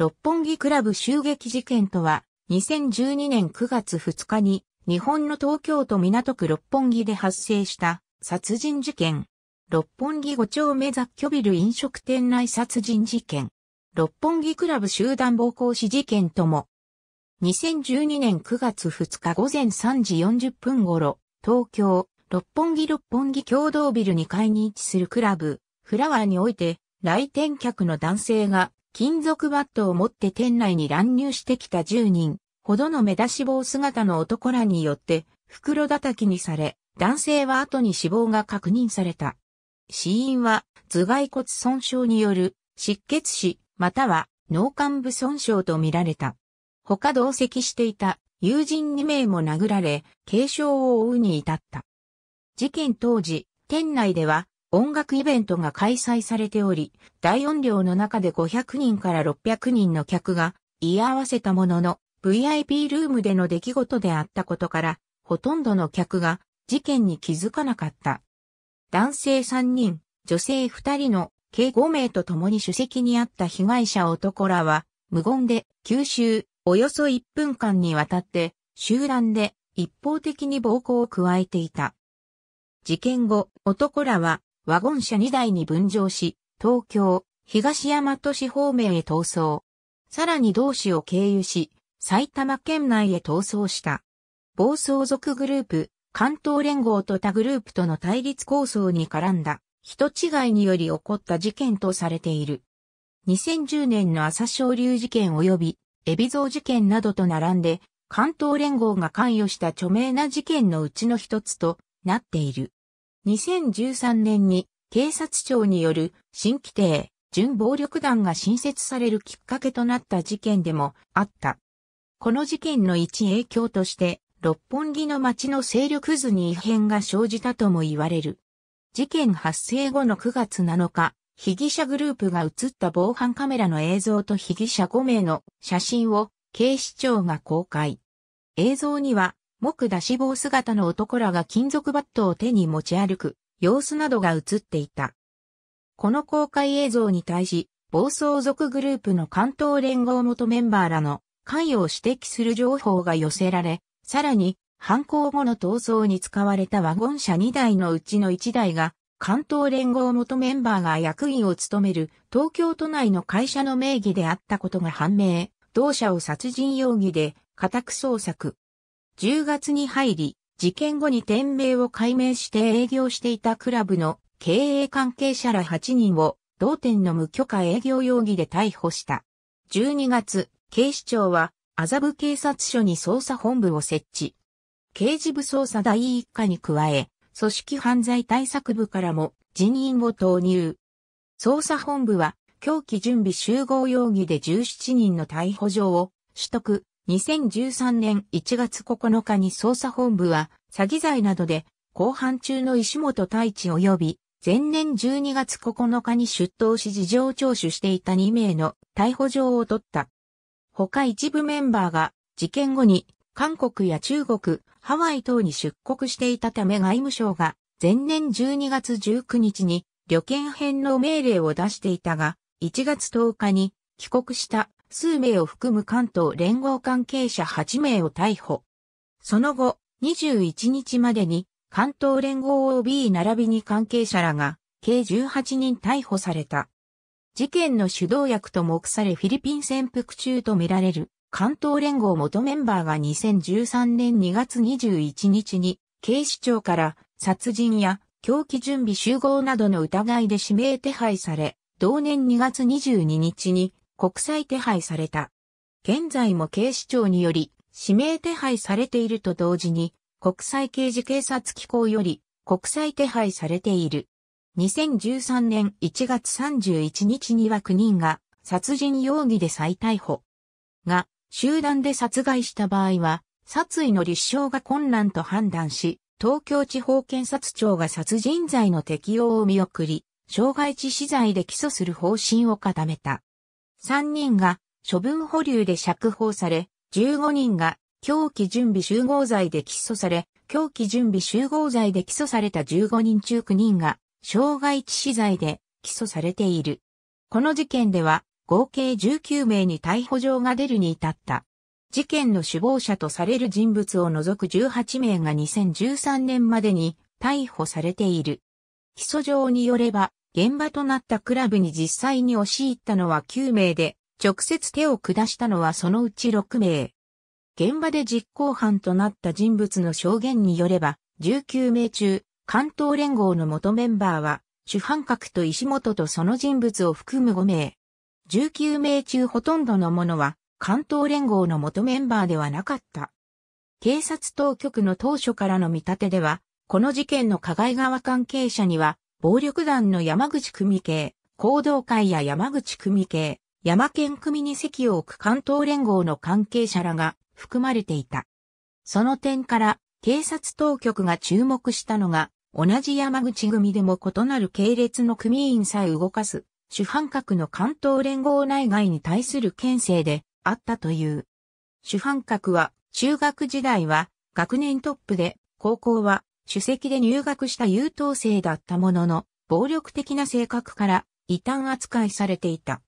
六本木クラブ襲撃事件とは、2012年9月2日に、日本の東京都港区六本木で発生した殺人事件。六本木五丁目雑居ビル飲食店内殺人事件。六本木クラブ集団暴行死事件とも。2012年9月2日午前3時40分頃、東京、六本木六本木共同ビル2階に位置するクラブ、フラワーにおいて、来店客の男性が金属バットを持って店内に乱入してきた10人ほどの目出し帽姿の男らによって袋叩きにされ、男性は後に死亡が確認された。死因は頭蓋骨損傷による失血死または脳幹部損傷とみられた。他同席していた友人2名も殴られ、軽傷を負うに至った。事件当時、店内では音楽イベントが開催されており、大音量の中で500人から600人の客が居合わせたものの、VIP ルームでの出来事であったことから、ほとんどの客が事件に気づかなかった。男性3人、女性2人の計5名と共に主席にあった被害者男らは、無言で吸収、およそ1分間にわたって集団で一方的に暴行を加えていた。事件後、男らはワゴン車2台に分乗し、東京、東大和市方面へ逃走。さらに同市を経由し、埼玉県内へ逃走した。暴走族グループ、関東連合と他グループとの対立構想に絡んだ、人違いにより起こった事件とされている。2010年の朝昇流事件及び、海老蔵事件などと並んで、関東連合が関与した著名な事件のうちの一つとなっている。2013年に警察庁による新規定、準暴力団が新設されるきっかけとなった事件でもあった。この事件の一影響として、六本木の街の勢力図に異変が生じたとも言われる。事件発生後の9月7日、被疑者グループが映った防犯カメラの映像と被疑者5名の写真を警視庁が公開。映像には木出し帽姿の男らが金属バットを手に持ち歩く様子などが映っていた。この公開映像に対し、暴走族グループの関東連合元メンバーらの関与を指摘する情報が寄せられ、さらに、犯行後の逃走に使われたワゴン車2台のうちの1台が、関東連合元メンバーが役員を務める東京都内の会社の名義であったことが判明、同社を殺人容疑で家宅捜索。10月に入り、事件後に店名を改名して営業していたクラブの経営関係者ら8人を同店の無許可営業容疑で逮捕した。12月、警視庁は麻布警察署に捜査本部を設置。刑事部捜査第一課に加え、組織犯罪対策部からも人員を投入。捜査本部は、狂気準備集合容疑で17人の逮捕状を取得、2013年1月9日に捜査本部は、詐欺罪などで、公判中の石本太一及び、前年12月9日に出頭し事情聴取していた2名の逮捕状を取った。他一部メンバーが、事件後に、韓国や中国、ハワイ等に出国していたため外務省が、前年12月19日に、旅券返納命令を出していたが、1月10日に帰国した数名を含む関東連合関係者8名を逮捕。その後、21日までに関東連合 OB 並びに関係者らが計18人逮捕された。事件の主導役と目されフィリピン潜伏中とみられる関東連合元メンバーが2013年2月21日に警視庁から殺人や狂気準備集合などの疑いで指名手配され、同年2月22日に国際手配された。現在も警視庁により指名手配されていると同時に国際刑事警察機構より国際手配されている。2013年1月31日には9人が殺人容疑で再逮捕。が、集団で殺害した場合は、殺意の立証が困難と判断し、東京地方検察庁が殺人罪の適用を見送り、傷害致死罪で起訴する方針を固めた。3人が処分保留で釈放され、15人が狂気準備集合罪で起訴され、狂気準備集合罪で起訴された15人中9人が、傷害致死罪で起訴されている。この事件では、合計19名に逮捕状が出るに至った。事件の首謀者とされる人物を除く18名が2013年までに逮捕されている。起訴状によれば、現場となったクラブに実際に押し入ったのは9名で、直接手を下したのはそのうち6名。現場で実行犯となった人物の証言によれば、19名中、関東連合の元メンバーは、主犯格と石本とその人物を含む5名。19名中ほとんどのものは、関東連合の元メンバーではなかった。警察当局の当初からの見立てでは、この事件の加害側関係者には、暴力団の山口組系、行動会や山口組系、山県組に席を置く関東連合の関係者らが含まれていた。その点から、警察当局が注目したのが、同じ山口組でも異なる系列の組員さえ動かす、主犯格の関東連合内外に対する牽制であったという。主犯格は、中学時代は、学年トップで、高校は、主席で入学した優等生だったものの、暴力的な性格から異端扱いされていた。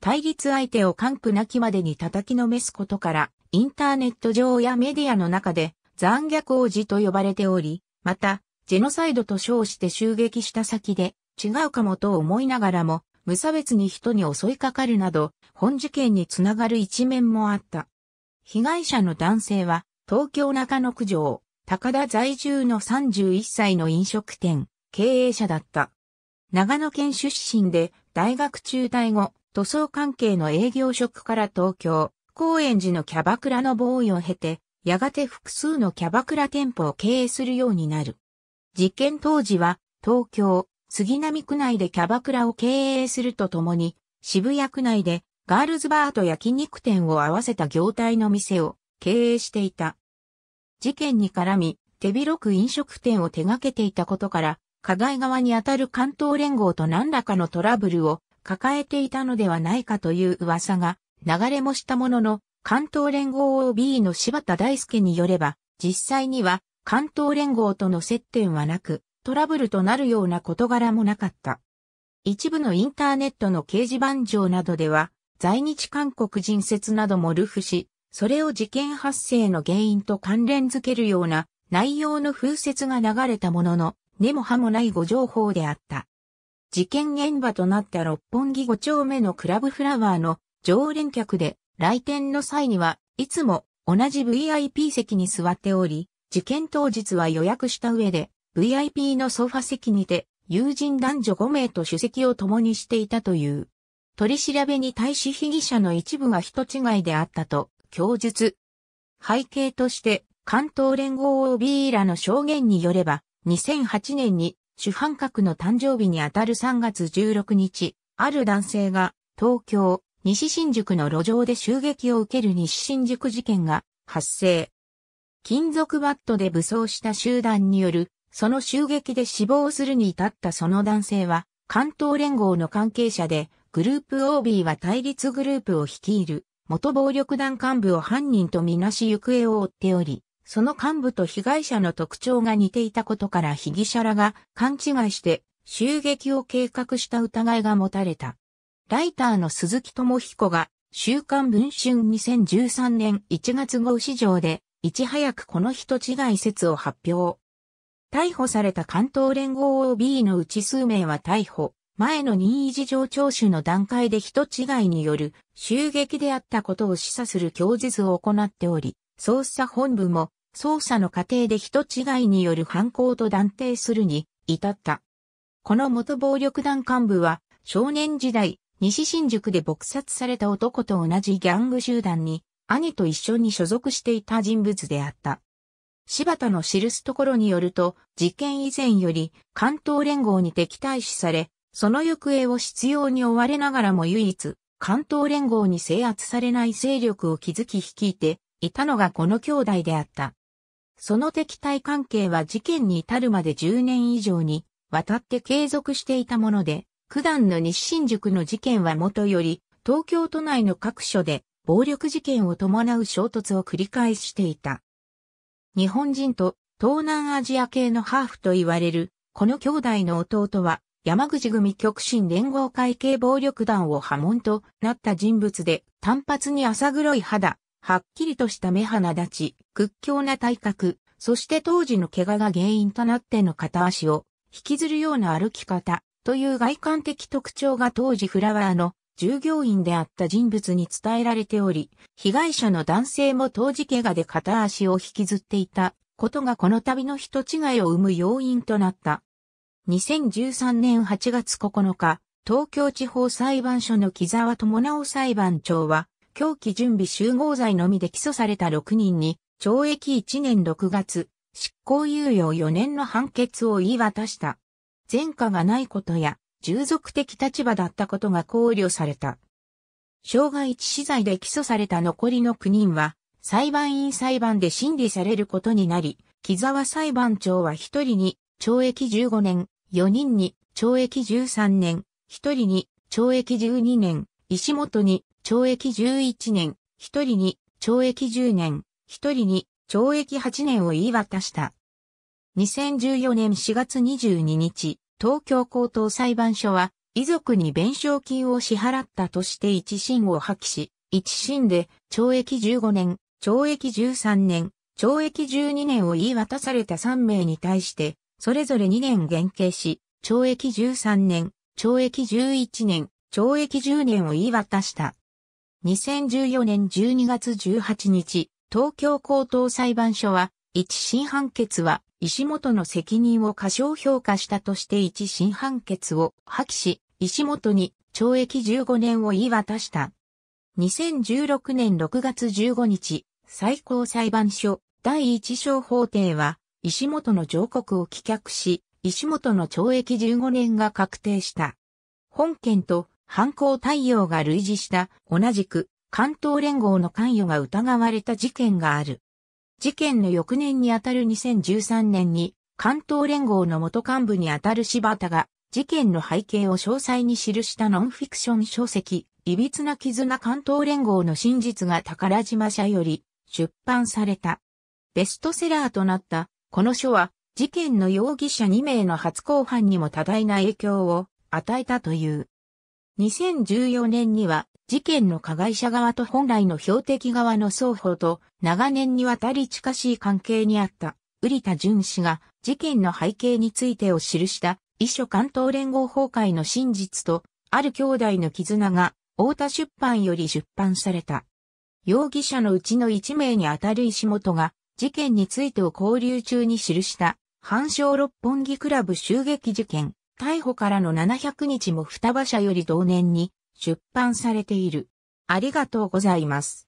対立相手を完膚なきまでに叩きのめすことから、インターネット上やメディアの中で残虐王子と呼ばれており、また、ジェノサイドと称して襲撃した先で、違うかもと思いながらも、無差別に人に襲いかかるなど、本事件につながる一面もあった。被害者の男性は、東京中野区上、高田在住の31歳の飲食店、経営者だった。長野県出身で、大学中退後、塗装関係の営業職から東京、高円寺のキャバクラのボーイを経て、やがて複数のキャバクラ店舗を経営するようになる。実験当時は、東京、杉並区内でキャバクラを経営するとともに、渋谷区内でガールズバーと焼肉店を合わせた業態の店を経営していた。事件に絡み、手広く飲食店を手掛けていたことから、加害側にあたる関東連合と何らかのトラブルを抱えていたのではないかという噂が流れもしたものの、関東連合 OB の柴田大輔によれば、実際には関東連合との接点はなく、トラブルとなるような事柄もなかった。一部のインターネットの掲示板上などでは、在日韓国人説などもルフし、それを事件発生の原因と関連づけるような内容の風説が流れたものの、根も葉もない誤情報であった。事件現場となった六本木五丁目のクラブフラワーの常連客で来店の際にはいつも同じ VIP 席に座っており、事件当日は予約した上で VIP のソファ席にて友人男女5名と主席を共にしていたという。取り調べに対し被疑者の一部が人違いであったと供述。背景として、関東連合 OB らの証言によれば、2008年に主犯格の誕生日にあたる3月16日、ある男性が東京、西新宿の路上で襲撃を受ける西新宿事件が発生。金属バットで武装した集団による、その襲撃で死亡するに至ったその男性は、関東連合の関係者で、グループ OB は対立グループを率いる元暴力団幹部を犯人とみなし行方を追っており、その幹部と被害者の特徴が似ていたことから被疑者らが勘違いして襲撃を計画した疑いが持たれた。ライターの鈴木智彦が週刊文春2013年1月号市場でいち早くこの人違い説を発表。逮捕された関東連合 OB のうち数名は逮捕、前の任意事情聴取の段階で人違いによる襲撃であったことを示唆する供述を行っており、捜査本部も捜査の過程で人違いによる犯行と断定するに至った。この元暴力団幹部は少年時代、西新宿で撲殺された男と同じギャング集団に兄と一緒に所属していた人物であった。柴田の記すところによると、事件以前より関東連合に敵対視され、その行方を必要に追われながらも唯一、関東連合に制圧されない勢力を築き率いていたのがこの兄弟であった。その敵対関係は事件に至るまで10年以上にわたって継続していたもので、九段の日新宿の事件はもとより、東京都内の各所で暴力事件を伴う衝突を繰り返していた。日本人と東南アジア系のハーフと言われる、この兄弟の弟は山口組極真連合会系暴力団を破門となった人物で、単発に浅黒い肌、はっきりとした目鼻立ち、屈強な体格、そして当時の怪我が原因となっての片足を引きずるような歩き方という外観的特徴が当時フラワーの従業員であった人物に伝えられており、被害者の男性も当時怪我で片足を引きずっていたことがこの旅の人違いを生む要因となった2013年8月9日、東京地方裁判所の木沢智直裁判長は、狂気準備集合罪のみで起訴された6人に、懲役1年6月、執行猶予4年の判決を言い渡した。前科がないことや、従属的立場だったことが考慮された。傷害致死罪で起訴された残りの9人は、裁判員裁判で審理されることになり、木沢裁判長は1人に懲役15年、4人に懲役13年、1人に懲役12年、石本に懲役11年、1人に懲役10年、1人に懲役8年を言い渡した。2014年4月22日、東京高等裁判所は、遺族に弁償金を支払ったとして一審を破棄し、一審で懲役15年、懲役13年、懲役12年を言い渡された3名に対して、それぞれ2年減刑し、懲役13年、懲役11年、懲役10年を言い渡した。2014年12月18日、東京高等裁判所は、一審判決は、石本の責任を過小評価したとして一審判決を破棄し、石本に懲役15年を言い渡した。2016年6月15日、最高裁判所第一小法廷は、石本の上告を棄却し、石本の懲役15年が確定した。本件と犯行対応が類似した同じく関東連合の関与が疑われた事件がある。事件の翌年にあたる2013年に関東連合の元幹部にあたる柴田が事件の背景を詳細に記したノンフィクション書籍、いびつな絆関東連合の真実が宝島社より出版された。ベストセラーとなったこの書は事件の容疑者2名の初公判にも多大な影響を与えたという。2014年には事件の加害者側と本来の標的側の双方と長年にわたり近しい関係にあった瓜田淳氏が事件の背景についてを記した遺書関東連合崩壊の真実とある兄弟の絆が大田出版より出版された。容疑者のうちの1名にあたる石本が事件についてを交流中に記した、半商六本木クラブ襲撃事件、逮捕からの700日も双葉社より同年に出版されている。ありがとうございます。